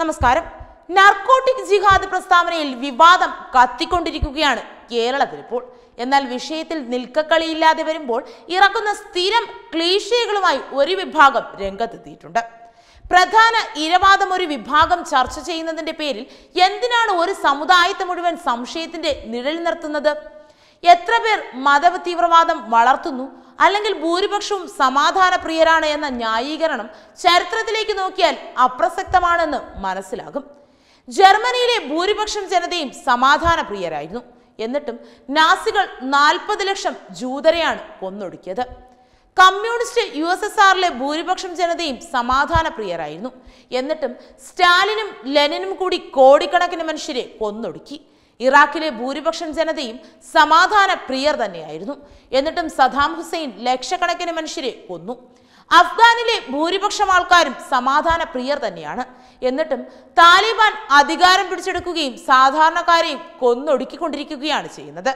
നമസ്കാരം നാർക്കോട്ടിക് ജിഹാദ് പ്രസ്താവനയിൽ വിവാദം കത്തിക്കൊണ്ടിരിക്കുകയാണ് കേരളത്തിലിപ്പോൾ എന്നാൽ വിഷയത്തിൽ നിൽക്കക്കളിയില്ലാതെ വരുമ്പോൾ ഇറക്കുന്ന സ്ഥിരം ക്ലീശയുകളുമായി ഒരു വിഭാഗം രംഗത്തെത്തിയിട്ടുണ്ട് പ്രധാന ഇരവാദം ഒരു വിഭാഗം ചർച്ച ചെയ്യുന്നതിന്റെ പേരിൽ എന്തിനാണ് ഒരു സമുദായത്തെ മുഴുവൻ സംശയത്തിന്റെ നിഴൽ നിർത്തുന്നത് എത്ര പേർ മതവ് തീവ്രവാദം വളർത്തുന്നു അല്ലെങ്കിൽ ഭൂരിപക്ഷവും പ്രിയരാണ് എന്ന ന്യായീകരണം ചരിത്രത്തിലേക്ക് നോക്കിയാൽ അപ്രസക്തമാണെന്ന് മനസ്സിലാകും ജർമ്മനിയിലെ ഭൂരിപക്ഷം ജനതയും സമാധാനപ്രിയരായിരുന്നു എന്നിട്ടും നാസികൾ നാൽപ്പത് ലക്ഷം ജൂതരെയാണ് കൊന്നൊടുക്കിയത് കമ്മ്യൂണിസ്റ്റ് യു എസ് എസ് ആറിലെ ഭൂരിപക്ഷം ജനതയും സമാധാനപ്രിയരായിരുന്നു എന്നിട്ടും സ്റ്റാലിനും ലെനിനും കൂടി കോടിക്കണക്കിന് മനുഷ്യരെ കൊന്നൊടുക്കി ഇറാഖിലെ ഭൂരിപക്ഷം ജനതയും സമാധാന പ്രിയർ തന്നെയായിരുന്നു എന്നിട്ടും സദാം ഹുസൈൻ ലക്ഷക്കണക്കിന് മനുഷ്യരെ കൊന്നു അഫ്ഗാനിലെ ഭൂരിപക്ഷം ആൾക്കാരും സമാധാന പ്രിയർ തന്നെയാണ് എന്നിട്ടും താലിബാൻ അധികാരം പിടിച്ചെടുക്കുകയും സാധാരണക്കാരെയും കൊന്നൊടുക്കിക്കൊണ്ടിരിക്കുകയാണ് ചെയ്യുന്നത്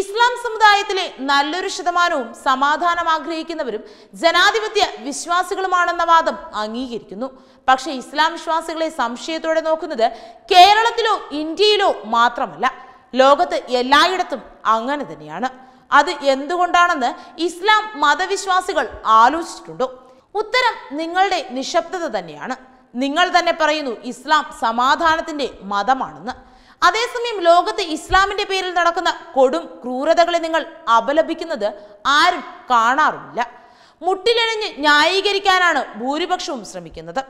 ഇസ്ലാം സമുദായത്തിലെ നല്ലൊരു ശതമാനവും സമാധാനം ആഗ്രഹിക്കുന്നവരും ജനാധിപത്യ വിശ്വാസികളുമാണെന്ന വാദം അംഗീകരിക്കുന്നു പക്ഷെ ഇസ്ലാം വിശ്വാസികളെ സംശയത്തോടെ നോക്കുന്നത് കേരളത്തിലോ ഇന്ത്യയിലോ മാത്രമല്ല ലോകത്ത് എല്ലായിടത്തും അങ്ങനെ തന്നെയാണ് അത് എന്തുകൊണ്ടാണെന്ന് ഇസ്ലാം മതവിശ്വാസികൾ ആലോചിച്ചിട്ടുണ്ടോ ഉത്തരം നിങ്ങളുടെ നിശബ്ദത തന്നെയാണ് നിങ്ങൾ തന്നെ പറയുന്നു ഇസ്ലാം സമാധാനത്തിന്റെ മതമാണെന്ന് അതേസമയം ലോകത്ത് ഇസ്ലാമിന്റെ പേരിൽ നടക്കുന്ന കൊടും ക്രൂരതകളെ നിങ്ങൾ അപലപിക്കുന്നത് ആരും കാണാറില്ല മുട്ടിലിഴഞ്ഞ് ന്യായീകരിക്കാനാണ് ഭൂരിപക്ഷവും ശ്രമിക്കുന്നത്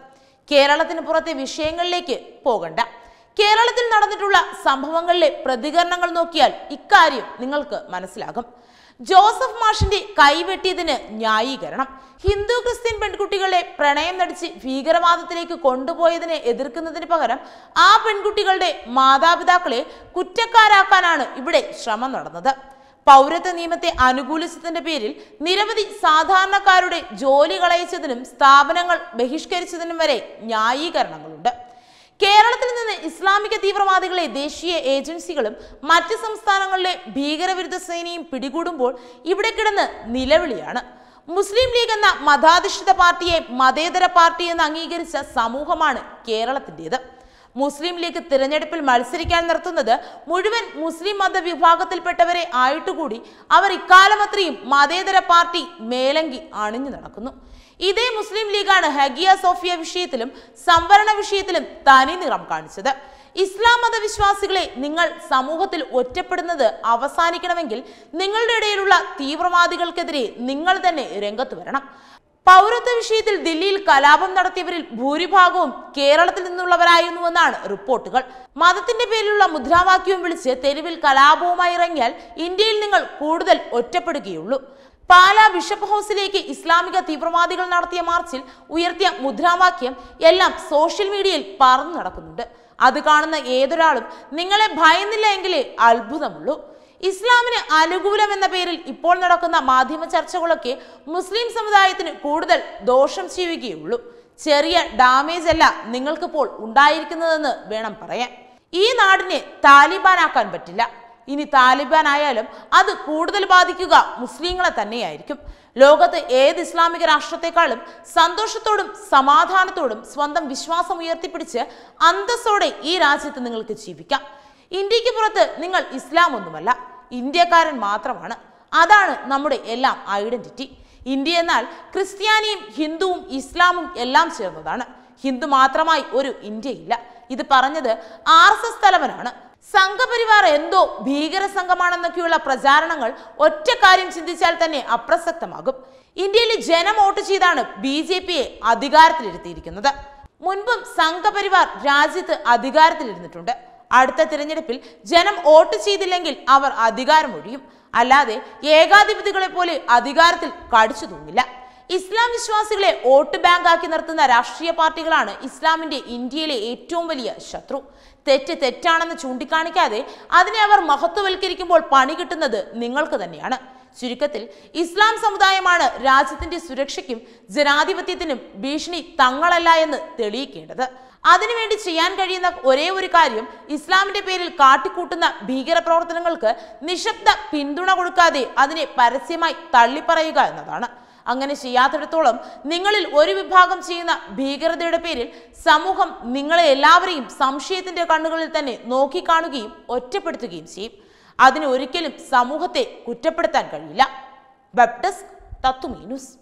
കേരളത്തിന് പുറത്തെ വിഷയങ്ങളിലേക്ക് പോകണ്ട കേരളത്തിൽ നടന്നിട്ടുള്ള സംഭവങ്ങളിലെ പ്രതികരണങ്ങൾ നോക്കിയാൽ ഇക്കാര്യം നിങ്ങൾക്ക് മനസ്സിലാകും ജോസഫ് മാഷിന്റെ കൈവെട്ടിയതിന് ന്യായീകരണം ഹിന്ദു ക്രിസ്ത്യൻ പെൺകുട്ടികളെ പ്രണയം നടിച്ച് ഭീകരവാദത്തിലേക്ക് കൊണ്ടുപോയതിനെ എതിർക്കുന്നതിന് പകരം ആ പെൺകുട്ടികളുടെ മാതാപിതാക്കളെ കുറ്റക്കാരാക്കാനാണ് ഇവിടെ ശ്രമം നടന്നത് പൗരത്വ നിയമത്തെ അനുകൂലിച്ചതിന്റെ പേരിൽ നിരവധി സാധാരണക്കാരുടെ ജോലി കളയിച്ചതിനും സ്ഥാപനങ്ങൾ ബഹിഷ്കരിച്ചതിനും വരെ ന്യായീകരണങ്ങളുണ്ട് കേരളത്തിൽ നിന്ന് ഇസ്ലാമിക തീവ്രവാദികളെ ദേശീയ ഏജൻസികളും മറ്റ് സംസ്ഥാനങ്ങളിലെ ഭീകരവിരുദ്ധ സേനയും പിടികൂടുമ്പോൾ ഇവിടെ കിടന്ന് നിലവിളിയാണ് മുസ്ലിം ലീഗ് എന്ന മതാധിഷ്ഠിത പാർട്ടിയെ മതേതര പാർട്ടി എന്ന് അംഗീകരിച്ച സമൂഹമാണ് കേരളത്തിൻ്റെത് മുസ്ലിം ലീഗ് തിരഞ്ഞെടുപ്പിൽ മത്സരിക്കാൻ നിർത്തുന്നത് മുഴുവൻ മുസ്ലിം മത വിഭാഗത്തിൽപ്പെട്ടവരെ ആയിട്ടുകൂടി അവർ ഇക്കാലമത്രയും മതേതര പാർട്ടി മേലങ്കി അണിഞ്ഞു നടക്കുന്നു ഇതേ മുസ്ലിം ലീഗാണ് ഹഗിയ സോഫിയ വിഷയത്തിലും സംവരണ വിഷയത്തിലും തനി നിറം കാണിച്ചത് ഇസ്ലാം മതവിശ്വാസികളെ നിങ്ങൾ സമൂഹത്തിൽ ഒറ്റപ്പെടുന്നത് അവസാനിക്കണമെങ്കിൽ നിങ്ങളുടെ ഇടയിലുള്ള തീവ്രവാദികൾക്കെതിരെ നിങ്ങൾ തന്നെ രംഗത്ത് വരണം പൗരത്വ വിഷയത്തിൽ ദില്ലിയിൽ കലാപം നടത്തിയവരിൽ ഭൂരിഭാഗവും കേരളത്തിൽ നിന്നുള്ളവരായിരുന്നുവെന്നാണ് റിപ്പോർട്ടുകൾ മതത്തിന്റെ പേരിലുള്ള മുദ്രാവാക്യവും വിളിച്ച് തെരുവിൽ കലാപവുമായി ഇറങ്ങിയാൽ ഇന്ത്യയിൽ നിങ്ങൾ കൂടുതൽ ഒറ്റപ്പെടുകയുള്ളൂ പാലാ ബിഷപ്പ് ഹൗസിലേക്ക് ഇസ്ലാമിക തീവ്രവാദികൾ നടത്തിയ മാർച്ചിൽ ഉയർത്തിയ മുദ്രാവാക്യം എല്ലാം സോഷ്യൽ മീഡിയയിൽ പറന്നു നടക്കുന്നുണ്ട് അത് കാണുന്ന ഏതൊരാളും നിങ്ങളെ ഭയന്നില്ല എങ്കിലേ അത്ഭുതമുള്ളൂ ഇസ്ലാമിന് അനുകൂലം എന്ന പേരിൽ ഇപ്പോൾ നടക്കുന്ന മാധ്യമ ചർച്ചകളൊക്കെ മുസ്ലിം സമുദായത്തിന് കൂടുതൽ ദോഷം ചെയ്യുകയുള്ളൂ ചെറിയ ഡാമേജ് അല്ല നിങ്ങൾക്കിപ്പോൾ ഉണ്ടായിരിക്കുന്നതെന്ന് വേണം പറയാൻ ഈ നാടിനെ താലിബാനാക്കാൻ പറ്റില്ല ഇനി താലിബാൻ ആയാലും അത് കൂടുതൽ ബാധിക്കുക മുസ്ലിങ്ങളെ തന്നെയായിരിക്കും ലോകത്ത് ഏത് ഇസ്ലാമിക രാഷ്ട്രത്തെക്കാളും സന്തോഷത്തോടും സമാധാനത്തോടും സ്വന്തം വിശ്വാസം ഉയർത്തിപ്പിടിച്ച് അന്തസ്സോടെ ഈ രാജ്യത്ത് നിങ്ങൾക്ക് ജീവിക്കാം ഇന്ത്യക്ക് പുറത്ത് നിങ്ങൾ ഇസ്ലാം ഒന്നുമല്ല ഇന്ത്യക്കാരൻ മാത്രമാണ് അതാണ് നമ്മുടെ എല്ലാം ഐഡന്റിറ്റി ഇന്ത്യ എന്നാൽ ക്രിസ്ത്യാനിയും ഹിന്ദുവും ഇസ്ലാമും എല്ലാം ചേർന്നതാണ് ഹിന്ദു മാത്രമായി ഒരു ഇന്ത്യയില്ല ഇത് പറഞ്ഞത് ആർ എസ് എസ് തലവനാണ് സംഘപരിവാർ എന്തോ ഭീകര സംഘമാണെന്നൊക്കെയുള്ള പ്രചാരണങ്ങൾ ഒറ്റ കാര്യം ചിന്തിച്ചാൽ തന്നെ അപ്രസക്തമാകും ഇന്ത്യയിൽ ജനം വോട്ട് ചെയ്താണ് ബി ജെ പിയെ അധികാരത്തിലിരുത്തിയിരിക്കുന്നത് മുൻപും സംഘപരിവാർ രാജ്യത്ത് അധികാരത്തിലിരുന്നിട്ടുണ്ട് അടുത്ത തിരഞ്ഞെടുപ്പിൽ ജനം വോട്ട് ചെയ്തില്ലെങ്കിൽ അവർ അധികാരം ഒഴിയും അല്ലാതെ ഏകാധിപതികളെ പോലെ അധികാരത്തിൽ കടിച്ചു തൂങ്ങില്ല ഇസ്ലാം വിശ്വാസികളെ വോട്ട് ബാങ്കാക്കി നിർത്തുന്ന രാഷ്ട്രീയ പാർട്ടികളാണ് ഇസ്ലാമിന്റെ ഇന്ത്യയിലെ ഏറ്റവും വലിയ ശത്രു തെറ്റ് തെറ്റാണെന്ന് ചൂണ്ടിക്കാണിക്കാതെ അതിനെ അവർ മഹത്വവൽക്കരിക്കുമ്പോൾ പണി കിട്ടുന്നത് നിങ്ങൾക്ക് തന്നെയാണ് ചുരുക്കത്തിൽ ഇസ്ലാം സമുദായമാണ് രാജ്യത്തിന്റെ സുരക്ഷയ്ക്കും ജനാധിപത്യത്തിനും ഭീഷണി തങ്ങളല്ല എന്ന് തെളിയിക്കേണ്ടത് അതിനുവേണ്ടി ചെയ്യാൻ കഴിയുന്ന ഒരേ ഒരു കാര്യം ഇസ്ലാമിന്റെ പേരിൽ കാട്ടിക്കൂട്ടുന്ന ഭീകര പ്രവർത്തനങ്ങൾക്ക് നിശബ്ദ പിന്തുണ കൊടുക്കാതെ അതിനെ പരസ്യമായി തള്ളിപ്പറയുക എന്നതാണ് അങ്ങനെ ചെയ്യാത്തിടത്തോളം നിങ്ങളിൽ ഒരു വിഭാഗം ചെയ്യുന്ന ഭീകരതയുടെ പേരിൽ സമൂഹം നിങ്ങളെ എല്ലാവരെയും സംശയത്തിൻ്റെ കണ്ണുകളിൽ തന്നെ നോക്കിക്കാണുകയും ഒറ്റപ്പെടുത്തുകയും ചെയ്യും അതിന് ഒരിക്കലും സമൂഹത്തെ കുറ്റപ്പെടുത്താൻ കഴിയില്ല വെബ് ഡെസ്ക് തത്തുമീനുസ്